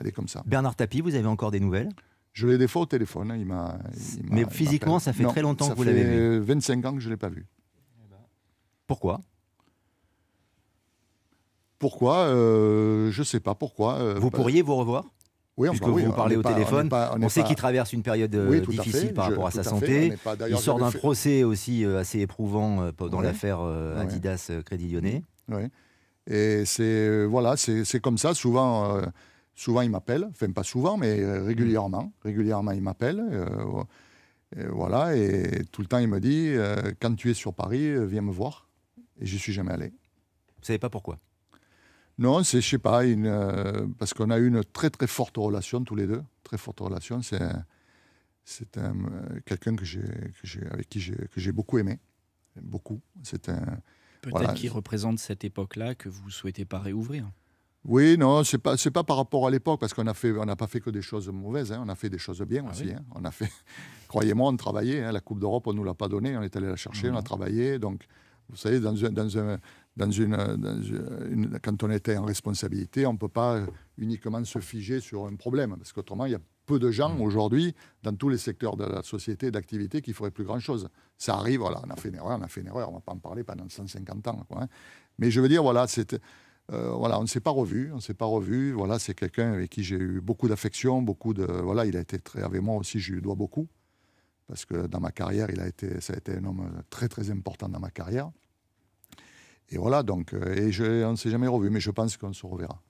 Elle est comme ça. Bernard Tapie, vous avez encore des nouvelles je l'ai des fois au téléphone. Hein, il m'a. Mais physiquement, ça fait très longtemps que vous l'avez vu. 25 ans que je ne l'ai pas vu. Pourquoi Pourquoi euh, Je ne sais pas pourquoi. Euh, vous pourriez vous revoir oui, enfin, Puisque vous parlez au téléphone, on, sait qu'il traverse une période euh, difficile par rapport à sa santé. Il sort d'un procès aussi assez éprouvant dans l'affaire Adidas Crédit Lyonnais. Oui. Et c'est voilà, c'est comme ça. Souvent, Souvent, il m'appelle, enfin pas souvent, mais euh, mm. régulièrement. Régulièrement, il m'appelle. Euh, oh, voilà, et tout le temps, il me dit euh, quand tu es sur Paris, viens me voir. Et je suis jamais allé. Vous savez pas pourquoi Non, c'est, je sais pas, parce qu'on a eu une très très forte relation tous les deux. Très forte relation. C'est, c'est quelqu'un que j'ai, avec qui j'ai, que j'ai beaucoup aimé. Beaucoup. C'est un. Peut-être qu'il représente cette époque-là que vous souhaitez pas réouvrir. Oui, non, c'est pas c'est pas par rapport à l'époque parce qu'on a fait on n'a pas fait que des choses mauvaises, hein, on a fait des choses bien ah aussi. Hein, on a fait, croyez-moi, on travaillait. Hein, la Coupe d'Europe, on nous l'a pas donnée, on est allé la chercher, on a mhm. travaillé. Donc, vous savez, dans, dans, une, quand on était en responsabilité, on peut pas uniquement se figer sur un problème parce qu'autrement il y a peu de gens mhm. aujourd'hui dans tous les secteurs de la société d'activité qui feraient plus grand chose. Ça arrive, voilà, on a fait une erreur, on a fait une erreur, on va pas en parler pendant 150 ans. Quoi, hein. Mais je veux dire, voilà, c'est... Euh, voilà, on ne s'est pas revu, on s'est pas revu. Voilà, c'est quelqu'un avec qui j'ai eu beaucoup d'affection, beaucoup de voilà, il a été très avec moi aussi, je lui dois beaucoup parce que dans ma carrière, il a été, ça a été un homme très très important dans ma carrière. Et voilà, donc, euh, et on ne s'est jamais revu, mais je pense qu'on se reverra.